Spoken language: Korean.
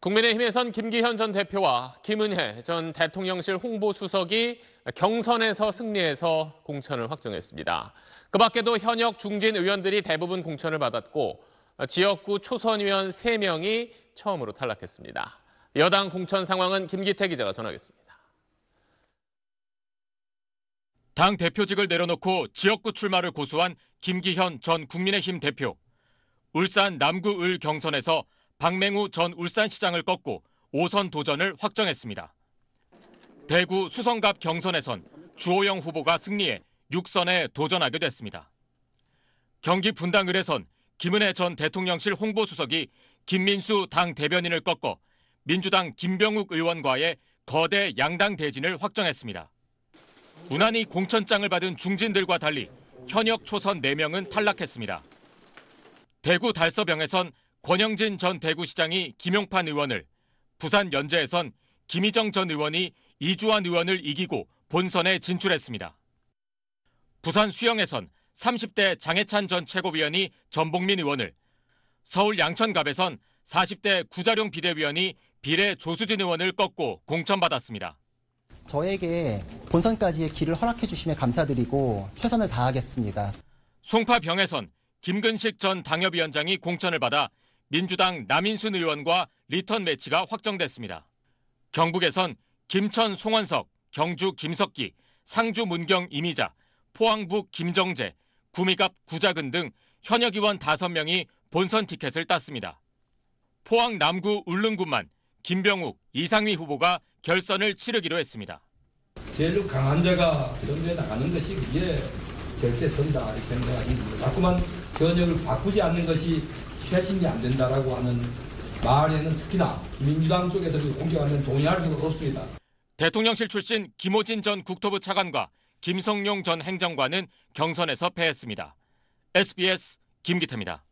국민의힘에선 김기현 전 대표와 김은혜 전 대통령실 홍보수석이 경선에서 승리해서 공천을 확정했습니다. 그 밖에도 현역 중진 의원들이 대부분 공천을 받았고 지역구 초선의원 3명이 처음으로 탈락했습니다. 여당 공천 상황은 김기태 기자가 전하겠습니다. 당 대표직을 내려놓고 지역구 출마를 고수한 김기현 전 국민의힘 대표. 울산 남구 을 경선에서 박맹우 전 울산시장을 꺾고 5선 도전을 확정했습니다. 대구 수성갑 경선에선 주호영 후보가 승리해 6선에 도전하게 됐습니다. 경기 분당을에선 김은혜 전 대통령실 홍보수석이 김민수 당 대변인을 꺾어 민주당 김병욱 의원과의 거대 양당 대진을 확정했습니다. 무난히 공천장을 받은 중진들과 달리 현역 초선 4명은 탈락했습니다. 대구 달서병에선 권영진 전 대구시장이 김용판 의원을 부산 연재에선 김희정 전 의원이 이주환 의원을 이기고 본선에 진출했습니다. 부산 수영에선 30대 장해찬 전 최고위원이 전복민 의원을, 서울 양천갑에선 40대 구자룡 비대위원이 비례 조수진 의원을 꺾고 공천받았습니다. 저에게 본선까지의 길을 허락해 주심에 감사드리고 최선을 다하겠습니다. 송파병에선 김근식 전 당협위원장이 공천을 받아 민주당 남인순 의원과 리턴 매치가 확정됐습니다. 경북에선 김천 송원석, 경주 김석기, 상주 문경 이미자, 포항북 김정재, 구미갑 구자근 등 현역 의원 5명이 본선 티켓을 땄습니다. 포항 남구 울릉군만 김병욱, 이상희 후보가 결선을 치르기로 했습니다. 제일 강한 자가 선거에 나가는 것이 그게 절대 선다 생각이 자꾸만 견역을 바꾸지 않는 것이 개신이 안 된다라고 하는 말에는 특히나 민주당 쪽에서 공격하는 동의할 수가 없습니다. 대통령실 출신 김호진 전 국토부 차관과 김성용 전 행정관은 경선에서 패했습니다. SBS 김기태입니다.